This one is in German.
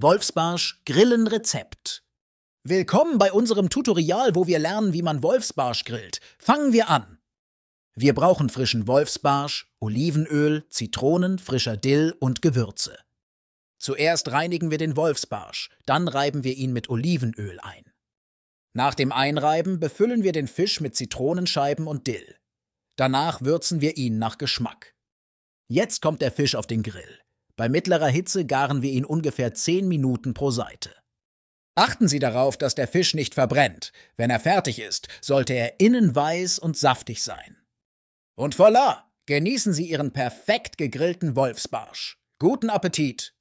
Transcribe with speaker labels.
Speaker 1: Wolfsbarsch Grillenrezept. Willkommen bei unserem Tutorial, wo wir lernen, wie man Wolfsbarsch grillt. Fangen wir an. Wir brauchen frischen Wolfsbarsch, Olivenöl, Zitronen, frischer Dill und Gewürze. Zuerst reinigen wir den Wolfsbarsch, dann reiben wir ihn mit Olivenöl ein. Nach dem Einreiben befüllen wir den Fisch mit Zitronenscheiben und Dill. Danach würzen wir ihn nach Geschmack. Jetzt kommt der Fisch auf den Grill. Bei mittlerer Hitze garen wir ihn ungefähr 10 Minuten pro Seite. Achten Sie darauf, dass der Fisch nicht verbrennt. Wenn er fertig ist, sollte er innen weiß und saftig sein. Und voilà! Genießen Sie Ihren perfekt gegrillten Wolfsbarsch. Guten Appetit!